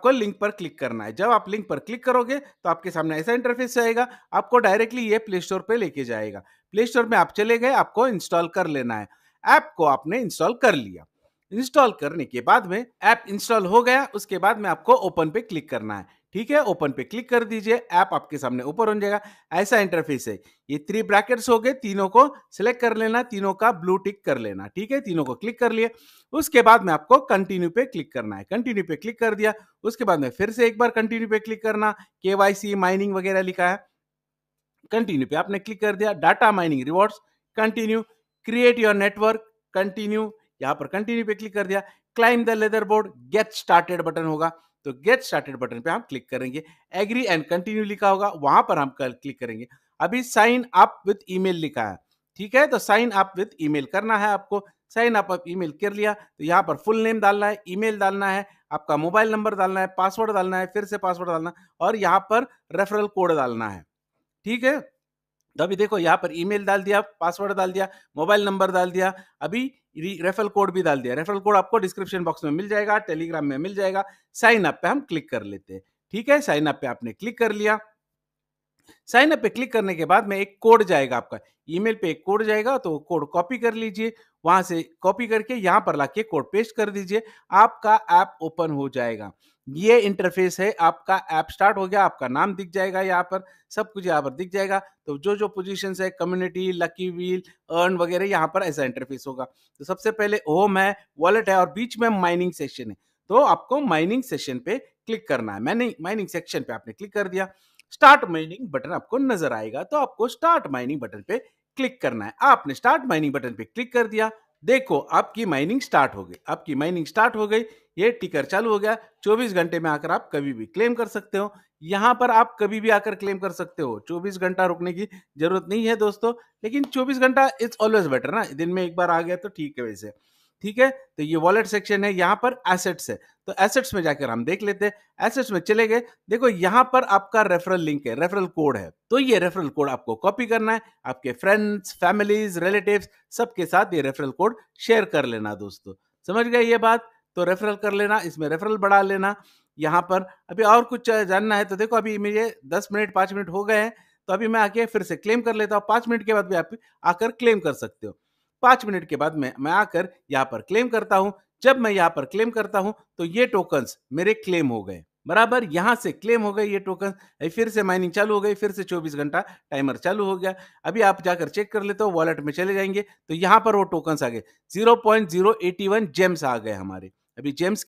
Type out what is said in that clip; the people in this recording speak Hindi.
आपको लिंक पर क्लिक करना है जब आप लिंक पर क्लिक करोगे तो आपके सामने ऐसा इंटरफेस आएगा आपको डायरेक्टली ये प्ले स्टोर पर लेके जाएगा प्ले स्टोर में आप चले गए आपको इंस्टॉल कर लेना है ऐप को आपने इंस्टॉल कर लिया इंस्टॉल करने के बाद में ऐप इंस्टॉल हो गया उसके बाद में आपको ओपन पे क्लिक करना है ठीक है ओपन पे क्लिक कर दीजिए ऐप आपके सामने ऊपर हो जाएगा ऐसा इंटरफेस है ये थ्री ब्रैकेट्स हो गए तीनों को सिलेक्ट कर लेना तीनों का ब्लू टिक कर लेना ठीक है तीनों को क्लिक कर लिए उसके बाद में आपको कंटिन्यू पे क्लिक करना है कंटिन्यू पे क्लिक कर दिया उसके बाद में फिर से एक बार कंटिन्यू पे क्लिक करना के माइनिंग वगैरह लिखा है कंटिन्यू पे आपने क्लिक कर दिया data mining rewards continue create your network continue यहाँ पर कंटिन्यू पे क्लिक कर दिया claim the leader board get started button होगा तो गेट स्टार्टेड बटन पे हम क्लिक करेंगे एग्री एंड कंटिन्यू लिखा होगा वहां पर हम क्लिक करेंगे अभी साइन अप विथ ईमेल लिखा है ठीक है तो साइन अप विथ ईमेल करना है आपको साइन अप आप ईमेल कर लिया तो यहाँ पर फुल नेम डालना है ईमेल डालना है आपका मोबाइल नंबर डालना है पासवर्ड डालना है फिर से पासवर्ड डालना और यहाँ पर रेफरल कोड डालना है ठीक है तो अभी देखो यहाँ पर ईमेल डाल दिया पासवर्ड डाल दिया मोबाइल नंबर डाल दिया अभी रेफरल कोड भी डाल दिया रेफरल कोड आपको डिस्क्रिप्शन बॉक्स में मिल जाएगा टेलीग्राम में मिल जाएगा साइन अप पे हम क्लिक कर लेते हैं ठीक है साइन अप पे आपने क्लिक कर लिया साइन अप पे क्लिक करने के बाद में एक कोड जाएगा आपका ईमेल पे एक कोड जाएगा तो कोड कॉपी कर लीजिए वहां से कॉपी करके यहाँ पर लाके कोड पेस्ट कर दीजिए आपका ऐप आप ओपन हो जाएगा ये इंटरफेस है आपका ऐप आप स्टार्ट हो गया आपका नाम दिख जाएगा यहाँ पर सब कुछ यहाँ पर दिख जाएगा तो जो जो पोजीशन है कम्युनिटी लकी व्हील अर्न वगैरह यहाँ पर ऐसा इंटरफेस होगा तो सबसे पहले होम है वॉलेट है और बीच में माइनिंग सेशन है तो आपको माइनिंग सेशन पे क्लिक करना है मैंने माइनिंग सेक्शन पे आपने क्लिक कर दिया स्टार्ट माइनिंग बटन आपको नजर आएगा तो आपको स्टार्ट माइनिंग बटन पे क्लिक करना है आपने स्टार्ट माइनिंग बटन पे क्लिक कर दिया देखो आपकी माइनिंग स्टार्ट हो गई आपकी माइनिंग स्टार्ट हो गई ये टिकर चालू हो गया 24 घंटे में आकर आप कभी भी क्लेम कर सकते हो यहाँ पर आप कभी भी आकर क्लेम कर सकते हो 24 घंटा रुकने की जरूरत नहीं है दोस्तों लेकिन 24 घंटा इट्स ऑलवेज बेटर ना दिन में एक बार आ गया तो ठीक है वैसे ठीक है तो ये वॉलेट सेक्शन है यहाँ पर एसेट्स है तो एसेट्स में जाकर हम देख लेते हैं एसेट्स में चले गए देखो यहाँ पर आपका रेफरल लिंक है रेफरल कोड है तो ये रेफरल कोड आपको कॉपी करना है आपके फ्रेंड्स फैमिलीज रिलेटिव सबके साथ ये रेफरल कोड शेयर कर लेना दोस्तों समझ गए ये बात तो रेफरल कर लेना इसमें रेफरल बढ़ा लेना यहाँ पर अभी और कुछ जानना है तो देखो अभी मुझे दस मिनट पाँच मिनट हो गए हैं तो अभी मैं आके फिर से क्लेम कर लेता हूँ पाँच मिनट के बाद भी आप आकर क्लेम कर सकते हो पांच मिनट के बाद मैं मैं आकर यहाँ पर क्लेम करता हूँ जब मैं यहाँ पर क्लेम करता हूँ तो ये टोकन मेरे क्लेम हो गए बराबर यहाँ से क्लेम हो गए ये टोकन फिर से माइनिंग चालू हो गई फिर से 24 घंटा टाइमर चालू हो गया अभी आप जाकर चेक कर लेते हो वॉलेट में चले जाएंगे तो यहाँ पर वो टोकन आ गए 0.081 जेम्स आ गए हमारे अभी जेम्स